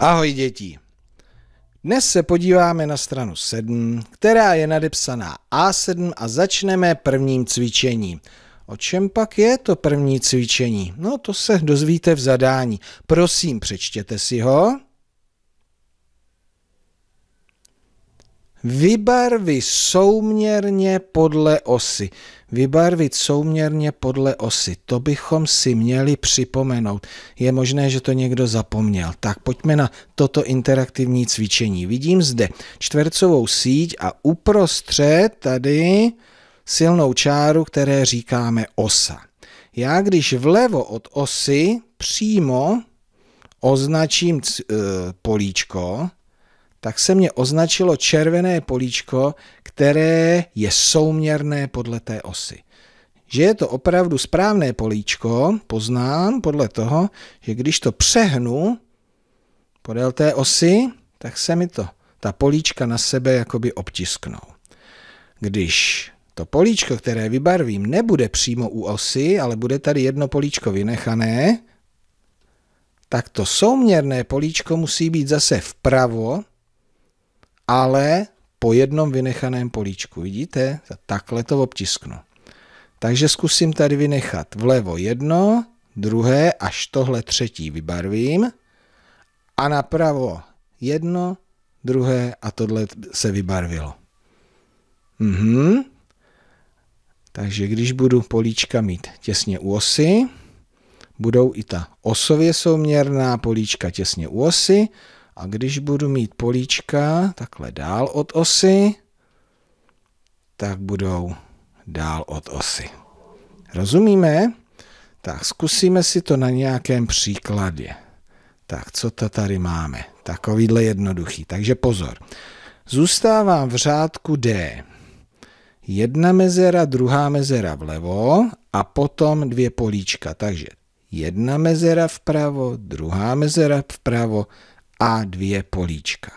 Ahoj děti! Dnes se podíváme na stranu 7, která je nadepsaná A7 a začneme prvním cvičením. O čem pak je to první cvičení? No to se dozvíte v zadání. Prosím, přečtěte si ho. Vybarvit souměrně podle osy. Vybarvit souměrně podle osy. To bychom si měli připomenout. Je možné, že to někdo zapomněl. Tak pojďme na toto interaktivní cvičení. Vidím zde čtvercovou síť a uprostřed tady silnou čáru, které říkáme osa. Já když vlevo od osy přímo označím eh, políčko, tak se mě označilo červené políčko, které je souměrné podle té osy. Že je to opravdu správné políčko, poznám podle toho, že když to přehnu podél té osy, tak se mi to, ta políčka na sebe jakoby obtisknou. Když to políčko, které vybarvím, nebude přímo u osy, ale bude tady jedno políčko vynechané, tak to souměrné políčko musí být zase vpravo ale po jednom vynechaném políčku. Vidíte? Takhle to obtisknu. Takže zkusím tady vynechat vlevo jedno, druhé, až tohle třetí vybarvím a napravo jedno, druhé a tohle se vybarvilo. Mhm. Takže když budu políčka mít těsně u osy, budou i ta osově souměrná políčka těsně u osy, a když budu mít políčka takhle dál od osy, tak budou dál od osy. Rozumíme? Tak zkusíme si to na nějakém příkladě. Tak co to tady máme? Takovýhle jednoduchý. Takže pozor. Zůstávám v řádku D. Jedna mezera, druhá mezera vlevo a potom dvě políčka. Takže jedna mezera vpravo, druhá mezera vpravo a dvě políčka.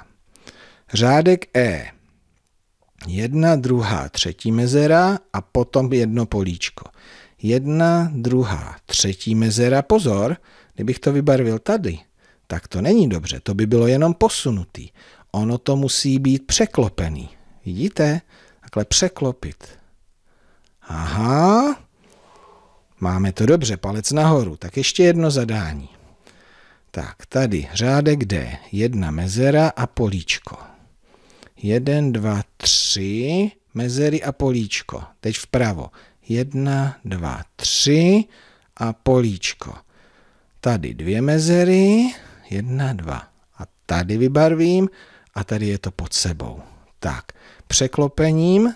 Řádek E. Jedna, druhá, třetí mezera a potom jedno políčko. Jedna, druhá, třetí mezera. Pozor, kdybych to vybarvil tady, tak to není dobře, to by bylo jenom posunutý. Ono to musí být překlopený. Vidíte? Takhle překlopit. Aha, máme to dobře, palec nahoru. Tak ještě jedno zadání. Tak, tady řádek D, jedna mezera a políčko. Jeden, dva, tři, mezery a políčko. Teď vpravo. Jedna, dva, tři a políčko. Tady dvě mezery, jedna, dva. A tady vybarvím a tady je to pod sebou. Tak, překlopením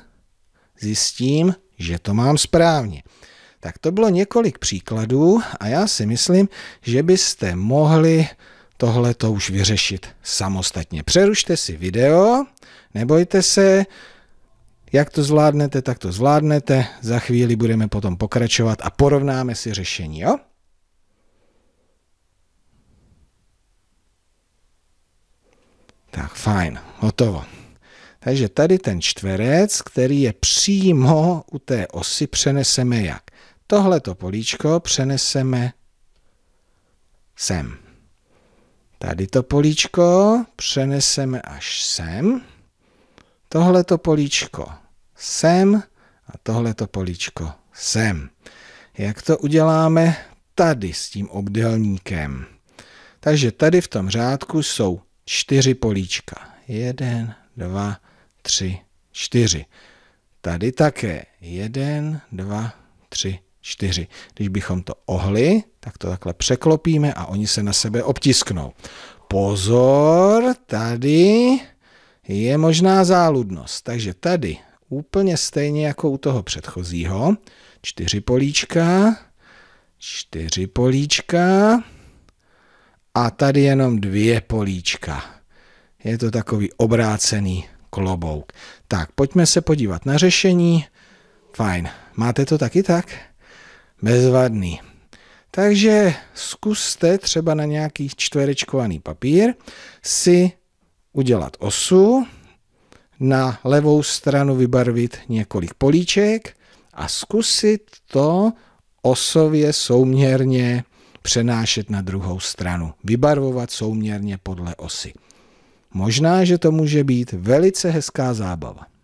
zjistím, že to mám správně. Tak to bylo několik příkladů a já si myslím, že byste mohli tohle to už vyřešit samostatně. Přerušte si video, nebojte se, jak to zvládnete, tak to zvládnete. Za chvíli budeme potom pokračovat a porovnáme si řešení, jo? Tak fajn, hotovo. Takže tady ten čtverec, který je přímo u té osy, přeneseme jak? tohleto políčko přeneseme sem. Tady to políčko přeneseme až sem. Tohleto políčko sem a tohleto políčko sem. Jak to uděláme tady s tím obdelníkem? Takže tady v tom řádku jsou čtyři políčka. Jeden, dva, tři, čtyři. Tady také jeden, dva, tři, 4. Když bychom to ohli, tak to takhle překlopíme a oni se na sebe obtisknou. Pozor, tady je možná záludnost. Takže tady úplně stejně jako u toho předchozího. Čtyři políčka, čtyři políčka a tady jenom dvě políčka. Je to takový obrácený klobouk. Tak, pojďme se podívat na řešení. Fajn. Máte to taky tak? bezvadný. Takže zkuste třeba na nějaký čtverečkovaný papír si udělat osu, na levou stranu vybarvit několik políček a zkusit to osově souměrně přenášet na druhou stranu, vybarvovat souměrně podle osy. Možná, že to může být velice hezká zábava.